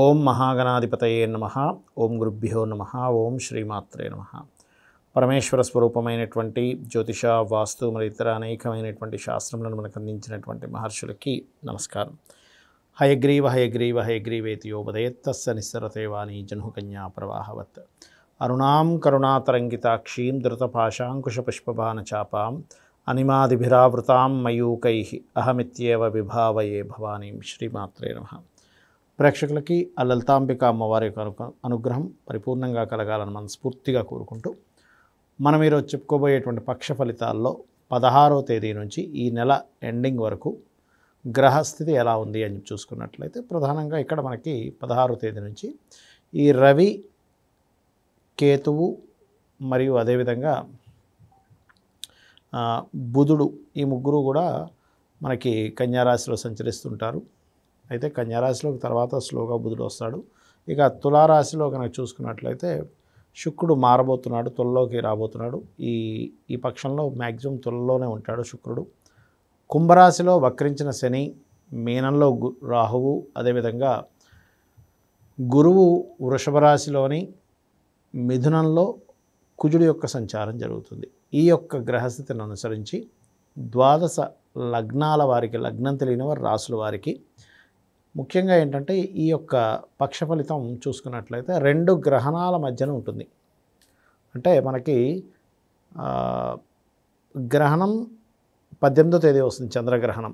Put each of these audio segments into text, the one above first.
ఓం మహాగణాధిపతయే నమ ఓం గురుభ్యో నమ ఓం శ్రీమాత్రే నమ పరమేశ్వర స్వరూపమైనటువంటి జ్యోతిష వాస్తు మరి ఇతర అనేకమైనటువంటి శాస్త్రములను మనకు అందించినటువంటి మహర్షులకి నమస్కారం హయగ్రీవ హయగ్రీవ హయగ్రీవేతి యోపదయత్తస్స నిస్సరతేవాణి జనుకన్యా ప్రవాహవత్ అరుణాం కరుణాతరంగితాక్షీం ధృతపాశాంకుశపుష్పబాణ చాపాం అనిమాదిభిరావృతాం మయూకై అహమిత్యవ విభావయే భవానీం శ్రీమాత్రే నమ ప్రేక్షకులకి ఆ లలితాంబిక అమ్మవారి యొక్క అనుగ్రహం పరిపూర్ణంగా కలగాలని మనస్ఫూర్తిగా కోరుకుంటూ మనం ఈరోజు చెప్పుకోబోయేటువంటి పక్ష ఫలితాల్లో పదహారో తేదీ నుంచి ఈ నెల ఎండింగ్ వరకు గ్రహస్థితి ఎలా ఉంది అని చూసుకున్నట్లయితే ప్రధానంగా ఇక్కడ మనకి పదహారో తేదీ నుంచి ఈ రవి కేతువు మరియు అదేవిధంగా బుధుడు ఈ ముగ్గురు కూడా మనకి కన్యారాశిలో సంచరిస్తుంటారు అయితే కన్యారాశిలోకి తర్వాత స్లోగా బుధుడు వస్తాడు ఇక తులారాశిలో కనుక చూసుకున్నట్లయితే శుక్రుడు మారబోతున్నాడు తొలలోకి రాబోతున్నాడు ఈ ఈ పక్షంలో మ్యాక్సిమం తొలలోనే ఉంటాడు శుక్రుడు కుంభరాశిలో వక్రించిన శని మీనంలో రాహువు అదేవిధంగా గురువు వృషభ రాశిలోని మిథునంలో కుజుడి యొక్క సంచారం జరుగుతుంది ఈ యొక్క గ్రహస్థితిని అనుసరించి ద్వాదశ లగ్నాల వారికి లగ్నం తెలియని వారు రాసుల వారికి ముఖ్యంగా ఏంటంటే ఈ యొక్క పక్ష ఫలితం చూసుకున్నట్లయితే రెండు గ్రహణాల మధ్యన ఉంటుంది అంటే మనకి గ్రహణం పద్దెనిమిదో తేదీ వస్తుంది చంద్రగ్రహణం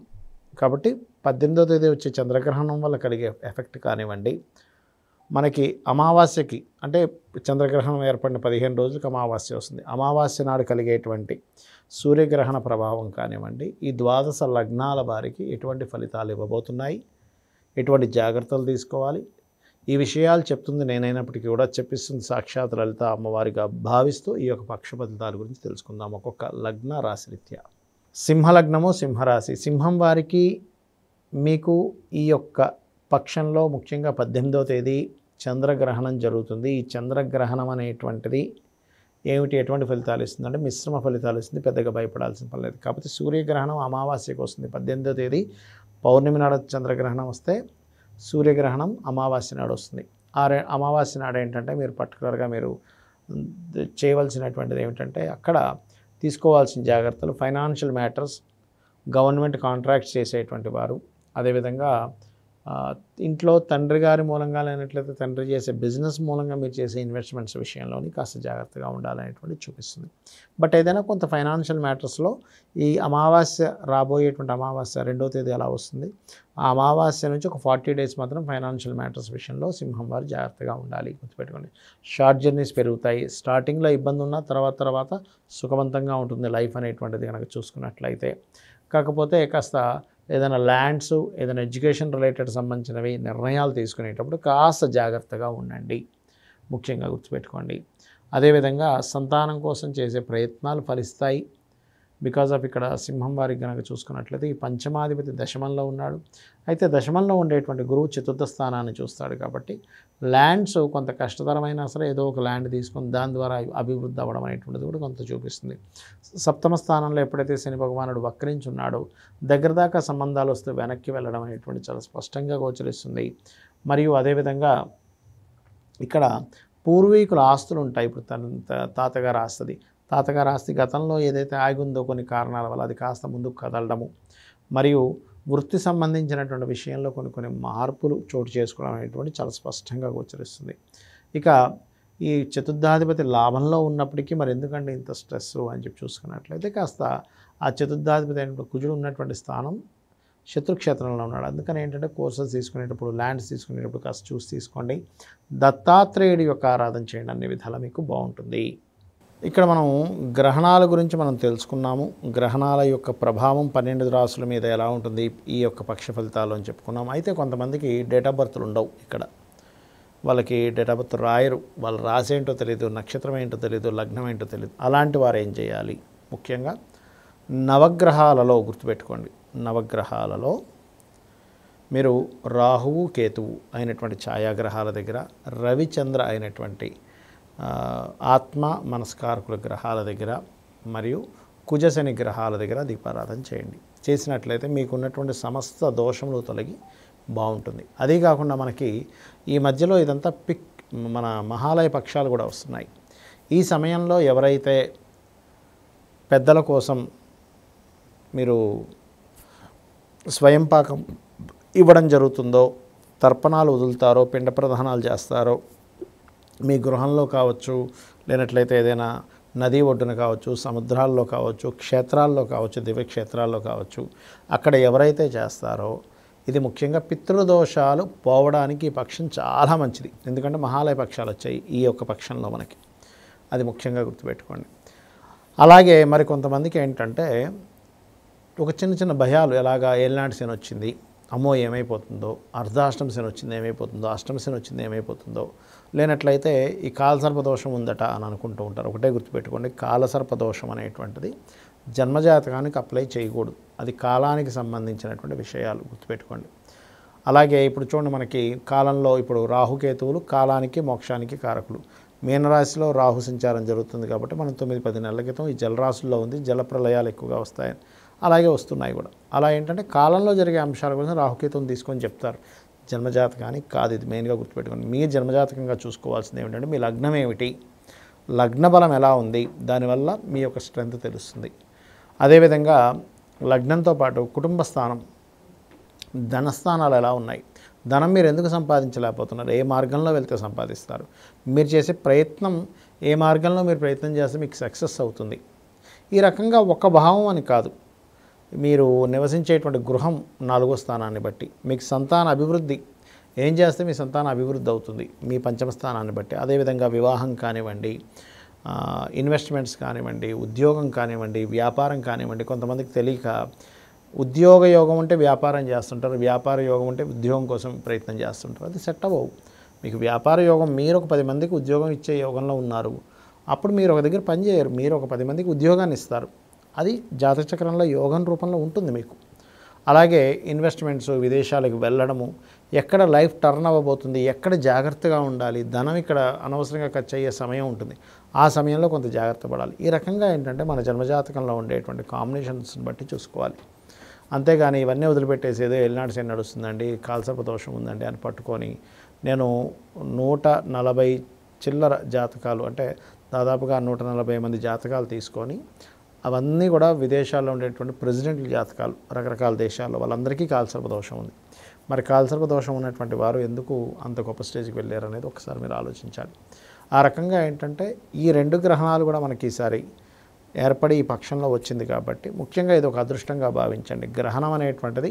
కాబట్టి పద్దెనిమిదో తేదీ వచ్చే చంద్రగ్రహణం వల్ల కలిగే ఎఫెక్ట్ కానివ్వండి మనకి అమావాస్యకి అంటే చంద్రగ్రహణం ఏర్పడిన పదిహేను రోజులకు అమావాస్య వస్తుంది అమావాస్య నాడు కలిగేటువంటి సూర్యగ్రహణ ప్రభావం కానివ్వండి ఈ ద్వాదశ లగ్నాల వారికి ఎటువంటి ఫలితాలు ఇవ్వబోతున్నాయి ఎటువంటి జాగ్రత్తలు తీసుకోవాలి ఈ విషయాలు చెప్తుంది నేనైనప్పటికీ కూడా చెప్పిస్తుంది సాక్షాత్ లలిత అమ్మవారిగా భావిస్తూ ఈ యొక్క పక్షపతితాల గురించి తెలుసుకుందాం ఒక్కొక్క లగ్న రాశిరీత్యా సింహలగ్నము సింహరాశి సింహం వారికి మీకు ఈ యొక్క పక్షంలో ముఖ్యంగా పద్దెనిమిదవ తేదీ చంద్రగ్రహణం జరుగుతుంది ఈ చంద్రగ్రహణం అనేటువంటిది ఏమిటి ఎటువంటి ఫలితాలు ఇస్తుందంటే మిశ్రమ ఫలితాలు ఇస్తుంది పెద్దగా భయపడాల్సిన పని లేదు కాకపోతే సూర్యగ్రహణం అమావాస్యకు వస్తుంది పద్దెనిమిదవ తేదీ పౌర్ణమి నాడు చంద్రగ్రహణం వస్తే సూర్యగ్రహణం అమావాస్య నాడు వస్తుంది ఆ అమావాస్య నాడు ఏంటంటే మీరు పర్టికులర్గా మీరు చేయవలసినటువంటిది ఏమిటంటే అక్కడ తీసుకోవాల్సిన జాగ్రత్తలు ఫైనాన్షియల్ మ్యాటర్స్ గవర్నమెంట్ కాంట్రాక్ట్స్ చేసేటువంటి వారు అదేవిధంగా ఇంట్లో తండ్రి గారి మూలంగా లేనట్లయితే తండ్రి చేసే బిజినెస్ మూలంగా మీరు చేసే ఇన్వెస్ట్మెంట్స్ విషయంలోని కాస్త జాగ్రత్తగా ఉండాలనేటువంటి చూపిస్తుంది బట్ ఏదైనా కొంత ఫైనాన్షియల్ మ్యాటర్స్లో ఈ అమావాస్య రాబోయేటువంటి అమావాస్య రెండో తేదీ ఎలా వస్తుంది ఆ అమావాస్య నుంచి ఒక ఫార్టీ డేస్ మాత్రం ఫైనాన్షియల్ మ్యాటర్స్ విషయంలో సింహం వారు జాగ్రత్తగా ఉండాలి గుర్తుపెట్టుకోండి షార్ట్ జర్నీస్ పెరుగుతాయి స్టార్టింగ్లో ఇబ్బంది ఉన్న తర్వాత తర్వాత సుఖవంతంగా ఉంటుంది లైఫ్ అనేటువంటిది కనుక చూసుకున్నట్లయితే కాకపోతే కాస్త ఏదైనా ల్యాండ్స్ ఏదైనా ఎడ్యుకేషన్ రిలేటెడ్ సంబంధించినవి నిర్ణయాలు తీసుకునేటప్పుడు కాస్త జాగ్రత్తగా ఉండండి ముఖ్యంగా గుర్తుపెట్టుకోండి అదేవిధంగా సంతానం కోసం చేసే ప్రయత్నాలు ఫలిస్తాయి బికాజ్ ఆఫ్ ఇక్కడ సింహం వారికి కనుక చూసుకున్నట్లయితే ఈ పంచమాధిపతి దశమంలో ఉన్నాడు అయితే దశమంలో ఉండేటువంటి గురువు చతుర్థ స్థానాన్ని చూస్తాడు కాబట్టి ల్యాండ్స్ కొంత కష్టతరమైనా సరే ఏదో ఒక ల్యాండ్ తీసుకొని దాని ద్వారా అభివృద్ధి అవ్వడం అనేటువంటిది కూడా కొంత చూపిస్తుంది సప్తమ స్థానంలో ఎప్పుడైతే శని భగవానుడు ఉన్నాడో దగ్గర దాకా సంబంధాలు వస్తే వెనక్కి వెళ్ళడం అనేటువంటి చాలా స్పష్టంగా గోచరిస్తుంది మరియు అదేవిధంగా ఇక్కడ పూర్వీకుల ఆస్తులు ఉంటాయి ఇప్పుడు తన తాతగారు ఆస్తుంది తాతగారు ఆస్తి గతంలో ఏదైతే ఆగుందో కొన్ని కారణాల వల్ల అది కాస్త ముందుకు కదలడము మరియు వృత్తి సంబంధించినటువంటి విషయంలో కొన్ని కొన్ని మార్పులు చోటు చేసుకోవడం అనేటువంటి చాలా స్పష్టంగా గోచరిస్తుంది ఇక ఈ చతుర్థాధిపతి లాభంలో ఉన్నప్పటికీ మరి ఎందుకంటే ఇంత స్ట్రెస్ అని చెప్పి చూసుకున్నట్లయితే కాస్త ఆ చతుర్థాధిపతి అయినప్పుడు కుజుడు ఉన్నటువంటి స్థానం శత్రుక్షేత్రంలో ఉన్నాడు అందుకని ఏంటంటే కోర్సెస్ తీసుకునేటప్పుడు ల్యాండ్స్ తీసుకునేటప్పుడు కాస్త చూసి తీసుకోండి దత్తాత్రేయుడి యొక్క ఆరాధన చేయండి అన్ని విధాలు మీకు బాగుంటుంది ఇక్కడ మనం గ్రహణాల గురించి మనం తెలుసుకున్నాము గ్రహణాల యొక్క ప్రభావం పన్నెండు రాసుల మీద ఎలా ఉంటుంది ఈ యొక్క పక్ష ఫలితాలు అని చెప్పుకున్నాం అయితే కొంతమందికి డేట్ ఆఫ్ బర్త్లు ఉండవు ఇక్కడ వాళ్ళకి డేట్ ఆఫ్ బర్త్ రాయరు వాళ్ళు రాసేంటో తెలియదు నక్షత్రం ఏంటో తెలియదు లగ్నం ఏంటో తెలియదు అలాంటి వారు ఏం చేయాలి ముఖ్యంగా నవగ్రహాలలో గుర్తుపెట్టుకోండి నవగ్రహాలలో మీరు రాహువు కేతువు అయినటువంటి ఛాయాగ్రహాల దగ్గర రవిచంద్ర అయినటువంటి ఆత్మ మనస్కారకుల గ్రహాల దగ్గర మరియు కుజశని గ్రహాల దగ్గర దీపారాధన చేయండి చేసినట్లయితే మీకు ఉన్నటువంటి సమస్త దోషములు తొలగి బాగుంటుంది అదే కాకుండా మనకి ఈ మధ్యలో ఇదంతా పిక్ మన మహాలయ పక్షాలు కూడా వస్తున్నాయి ఈ సమయంలో ఎవరైతే పెద్దల కోసం మీరు స్వయం పాకం ఇవ్వడం జరుగుతుందో తర్పణాలు వదులుతారో పిండ ప్రధానాలు చేస్తారో మీ గృహంలో కావచ్చు లేనట్లయితే ఏదైనా నదీ ఒడ్డున కావచ్చు సముద్రాల్లో కావచ్చు క్షేత్రాల్లో కావచ్చు దివ్యక్షేత్రాల్లో కావచ్చు అక్కడ ఎవరైతే చేస్తారో ఇది ముఖ్యంగా పితృదోషాలు పోవడానికి ఈ పక్షం చాలా మంచిది ఎందుకంటే మహాలయ పక్షాలు వచ్చాయి ఈ యొక్క పక్షంలో మనకి అది ముఖ్యంగా గుర్తుపెట్టుకోండి అలాగే మరి కొంతమందికి ఏంటంటే ఒక చిన్న చిన్న భయాలు ఎలాగా ఏలినాటి సీన్ వచ్చింది అమ్మో ఏమైపోతుందో అర్ధాష్టమ శని వచ్చింది ఏమైపోతుందో అష్టమ శని వచ్చింది ఏమైపోతుందో లేనట్లయితే ఈ కాలసర్పదోషం ఉందట అని అనుకుంటూ ఉంటారు ఒకటే గుర్తుపెట్టుకోండి కాలసర్పదోషం అనేటువంటిది జన్మజాతకానికి అప్లై చేయకూడదు అది కాలానికి సంబంధించినటువంటి విషయాలు గుర్తుపెట్టుకోండి అలాగే ఇప్పుడు చూడండి మనకి కాలంలో ఇప్పుడు రాహుకేతువులు కాలానికి మోక్షానికి కారకులు మీనరాశిలో రాహు సంచారం జరుగుతుంది కాబట్టి మనం తొమ్మిది పది నెలల క్రితం ఈ జలరాశుల్లో ఉంది జలప్రలయాలు ఎక్కువగా వస్తాయని అలాగే వస్తున్నాయి కూడా అలా ఏంటంటే కాలంలో జరిగే అంశాల గురించి రాహుకేతుని తీసుకొని చెప్తారు జన్మజాతకానికి కాదు ఇది మెయిన్గా గుర్తుపెట్టుకుని మీ జన్మజాతకంగా చూసుకోవాల్సింది ఏమిటంటే మీ లగ్నం ఏమిటి లగ్న బలం ఎలా ఉంది దానివల్ల మీ యొక్క స్ట్రెంగ్త్ తెలుస్తుంది అదేవిధంగా లగ్నంతో పాటు కుటుంబ స్థానం ధనస్థానాలు ఎలా ఉన్నాయి ధనం మీరు ఎందుకు సంపాదించలేకపోతున్నారు ఏ మార్గంలో వెళ్తే సంపాదిస్తారు మీరు చేసే ప్రయత్నం ఏ మార్గంలో మీరు ప్రయత్నం చేస్తే మీకు సక్సెస్ అవుతుంది ఈ రకంగా ఒక భావం అని కాదు మీరు నివసించేటువంటి గృహం నాలుగో స్థానాన్ని బట్టి మీకు సంతాన అభివృద్ధి ఏం చేస్తే మీ సంతాన అభివృద్ధి అవుతుంది మీ పంచమ స్థానాన్ని బట్టి అదేవిధంగా వివాహం కానివ్వండి ఇన్వెస్ట్మెంట్స్ కానివ్వండి ఉద్యోగం కానివ్వండి వ్యాపారం కానివ్వండి కొంతమందికి తెలియక ఉద్యోగ యోగం ఉంటే వ్యాపారం చేస్తుంటారు వ్యాపార యోగం ఉంటే ఉద్యోగం కోసం ప్రయత్నం చేస్తుంటారు అది సెట్ అవ్వవు మీకు వ్యాపార యోగం మీరు ఒక పది మందికి ఉద్యోగం ఇచ్చే యోగంలో ఉన్నారు అప్పుడు మీరు ఒక దగ్గర పనిచేయరు మీరు ఒక పది మందికి ఉద్యోగాన్ని ఇస్తారు అది జాతక చక్రంలో యోగం రూపంలో ఉంటుంది మీకు అలాగే ఇన్వెస్ట్మెంట్స్ విదేశాలకు వెళ్ళడము ఎక్కడ లైఫ్ టర్న్ అవ్వబోతుంది ఎక్కడ జాగ్రత్తగా ఉండాలి ధనం ఇక్కడ అనవసరంగా ఖర్చు అయ్యే సమయం ఉంటుంది ఆ సమయంలో కొంత జాగ్రత్త పడాలి ఈ రకంగా ఏంటంటే మన జన్మజాతకంలో ఉండేటువంటి కాంబినేషన్స్ని బట్టి చూసుకోవాలి అంతేగాని ఇవన్నీ వదిలిపెట్టేసి ఏదో ఎల్నాడు సేన నడుస్తుందండి కాల్సర్ప దోషం ఉందండి అని పట్టుకొని నేను నూట నలభై చిల్లర జాతకాలు అంటే దాదాపుగా నూట నలభై మంది జాతకాలు తీసుకొని అవన్నీ కూడా విదేశాల్లో ఉండేటువంటి ప్రెసిడెంట్ల జాతకాలు రకరకాల దేశాల్లో వాళ్ళందరికీ కాల్సర్ప దోషం ఉంది మరి కాల్సర్ప దోషం ఉన్నటువంటి వారు ఎందుకు అంత గొప్ప స్టేజ్కి వెళ్ళారు అనేది ఒకసారి మీరు ఆలోచించాలి ఆ రకంగా ఏంటంటే ఈ రెండు గ్రహణాలు కూడా మనకి ఈసారి ఏర్పడి ఈ పక్షంలో వచ్చింది కాబట్టి ముఖ్యంగా ఇది ఒక అదృష్టంగా భావించండి గ్రహణం అనేటువంటిది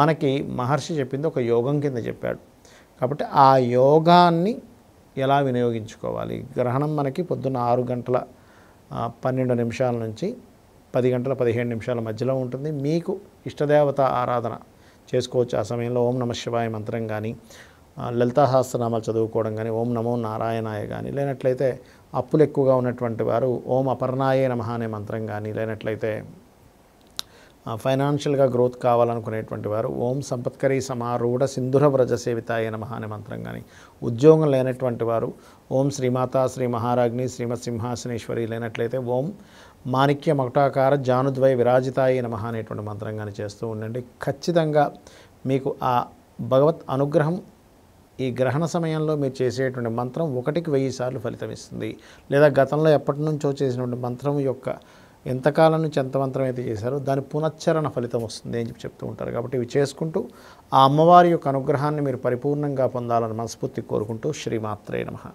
మనకి మహర్షి చెప్పింది ఒక యోగం కింద చెప్పాడు కాబట్టి ఆ యోగాన్ని ఎలా వినియోగించుకోవాలి గ్రహణం మనకి పొద్దున్న ఆరు గంటల పన్నెండు నిమిషాల నుంచి పది గంటల పదిహేను నిమిషాల మధ్యలో ఉంటుంది మీకు ఇష్టదేవత ఆరాధన చేసుకోవచ్చు ఆ సమయంలో ఓం నమ శివాయ మంత్రం కానీ లలితాహాస్త్రనామాలు చదువుకోవడం కానీ ఓం నమో నారాయణాయ కానీ లేనట్లయితే అప్పులు ఎక్కువగా ఉన్నటువంటి వారు ఓం అపర్ణాయే నమ అనే మంత్రం కానీ లేనట్లయితే ఫైనాన్షియల్గా గ్రోత్ కావాలనుకునేటువంటి వారు ఓం సంపత్కరీ సమారూఢ సింధుర వ్రజ సేవిత అయిన అనే మంత్రం కానీ ఉద్యోగం లేనటువంటి వారు ఓం శ్రీమాత శ్రీ మహారాజ్ని శ్రీమత్ సింహాసనేశ్వరి లేనట్లయితే ఓం మాణిక్య మకటాకార జానుద్వయ విరాజితాయ నమ అనేటువంటి మంత్రం కానీ చేస్తూ ఉండండి ఖచ్చితంగా మీకు ఆ భగవత్ అనుగ్రహం ఈ గ్రహణ సమయంలో మీరు చేసేటువంటి మంత్రం ఒకటికి వెయ్యి సార్లు ఫలితం ఇస్తుంది లేదా గతంలో ఎప్పటి నుంచో చేసినటువంటి మంత్రం యొక్క ఎంతకాలం నుంచి ఎంతమంత్రం అయితే చేశారో దాని పునశ్చరణ ఫలితం వస్తుంది అని చెప్పి చెప్తూ ఉంటారు కాబట్టి ఇవి చేసుకుంటూ ఆ అమ్మవారి యొక్క అనుగ్రహాన్ని మీరు పరిపూర్ణంగా పొందాలని మనస్ఫూర్తి కోరుకుంటూ శ్రీమాత్రే నమ